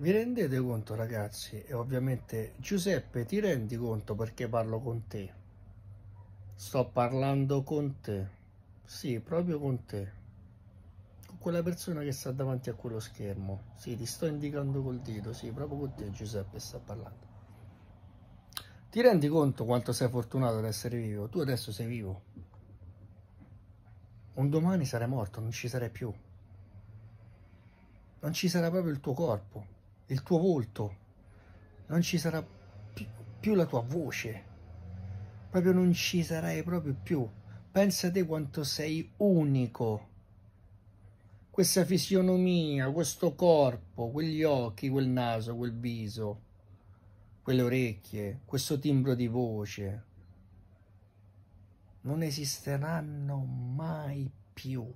vi rendete conto ragazzi e ovviamente Giuseppe ti rendi conto perché parlo con te sto parlando con te sì proprio con te con quella persona che sta davanti a quello schermo sì ti sto indicando col dito sì proprio con te Giuseppe sta parlando ti rendi conto quanto sei fortunato ad essere vivo tu adesso sei vivo un domani sarai morto non ci sarai più non ci sarà proprio il tuo corpo il tuo volto, non ci sarà più, la tua voce, proprio non ci sarai proprio più. Pensa te quanto sei unico. Questa fisionomia, questo corpo, quegli occhi, quel naso, quel viso, quelle orecchie, questo timbro di voce, non esisteranno mai più.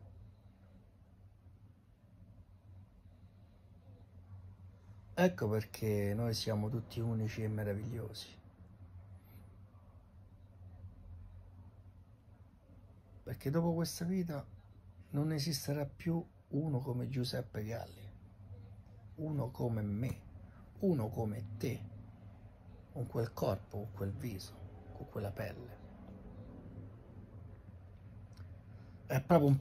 Ecco perché noi siamo tutti unici e meravigliosi. Perché dopo questa vita non esisterà più uno come Giuseppe Galli, uno come me, uno come te, con quel corpo, con quel viso, con quella pelle. È proprio un,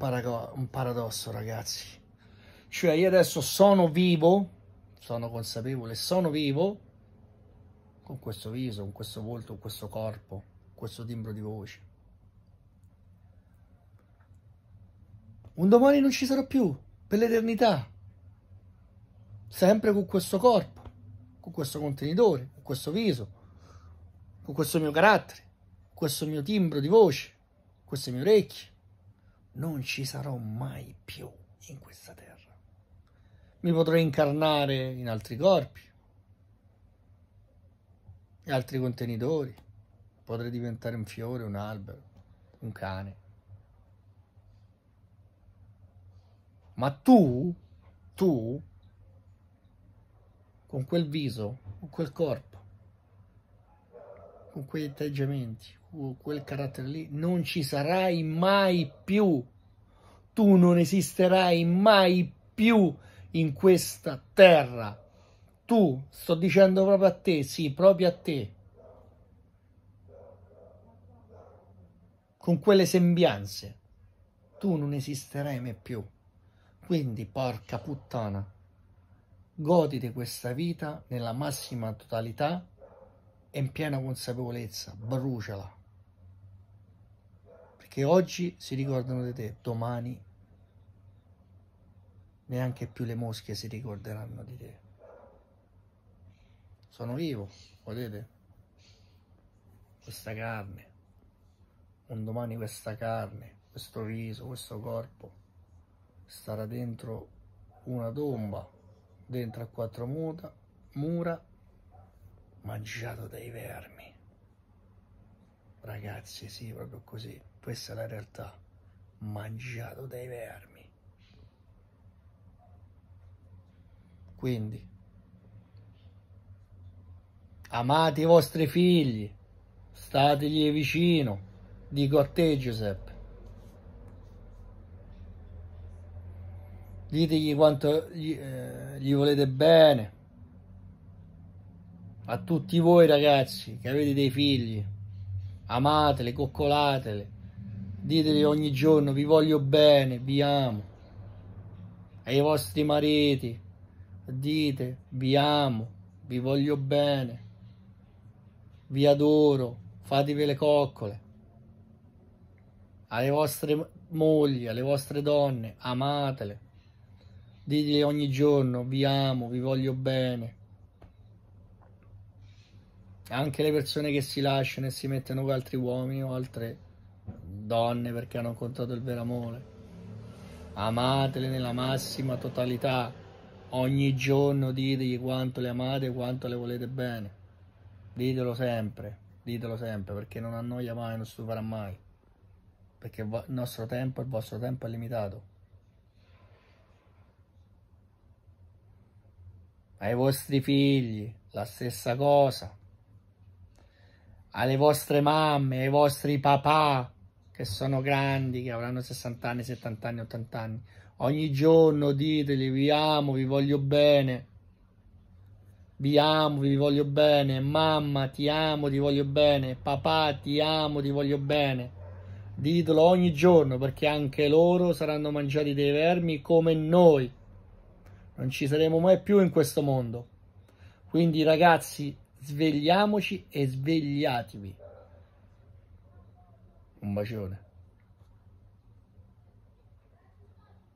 un paradosso, ragazzi. Cioè io adesso sono vivo sono consapevole, sono vivo con questo viso, con questo volto, con questo corpo, con questo timbro di voce. Un domani non ci sarò più, per l'eternità, sempre con questo corpo, con questo contenitore, con questo viso, con questo mio carattere, con questo mio timbro di voce, con queste mie orecchie. Non ci sarò mai più in questa terra mi potrei incarnare in altri corpi, in altri contenitori, potrei diventare un fiore, un albero, un cane. Ma tu, tu, con quel viso, con quel corpo, con quegli atteggiamenti, con quel carattere lì, non ci sarai mai più. Tu non esisterai mai più in questa terra. Tu, sto dicendo proprio a te, sì, proprio a te, con quelle sembianze, tu non esisterai mai più. Quindi, porca puttana, goditi questa vita nella massima totalità e in piena consapevolezza, bruciala. Perché oggi si ricordano di te, domani neanche più le mosche si ricorderanno di te. Sono vivo, vedete? Questa carne, un domani questa carne, questo viso, questo corpo starà dentro una tomba, dentro a quattro muta, mura, mangiato dai vermi. Ragazzi, sì, proprio così, questa è la realtà, mangiato dai vermi. Quindi, amate i vostri figli, stategli vicino, dico a te Giuseppe. Ditegli quanto gli, eh, gli volete bene. A tutti voi ragazzi che avete dei figli, amateli, coccolateli, diteli ogni giorno vi voglio bene, vi amo, ai vostri mariti, dite vi amo, vi voglio bene, vi adoro, fatevi le coccole alle vostre mogli, alle vostre donne, amatele, ditele ogni giorno vi amo, vi voglio bene. Anche le persone che si lasciano e si mettono con altri uomini o altre donne perché hanno incontrato il vero amore, amatele nella massima totalità ogni giorno ditegli quanto le amate quanto le volete bene. Ditelo sempre, ditelo sempre, perché non annoia mai, non stuferà mai. Perché il nostro tempo, il vostro tempo è limitato. Ai vostri figli la stessa cosa. Alle vostre mamme, ai vostri papà che sono grandi, che avranno 60 anni, 70 anni, 80 anni Ogni giorno diteli vi amo, vi voglio bene. Vi amo, vi voglio bene. Mamma, ti amo, ti voglio bene. Papà, ti amo, ti voglio bene. Ditelo ogni giorno perché anche loro saranno mangiati dei vermi come noi. Non ci saremo mai più in questo mondo. Quindi ragazzi, svegliamoci e svegliatevi. Un bacione.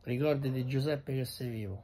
Ricorda di Giuseppe che sei vivo.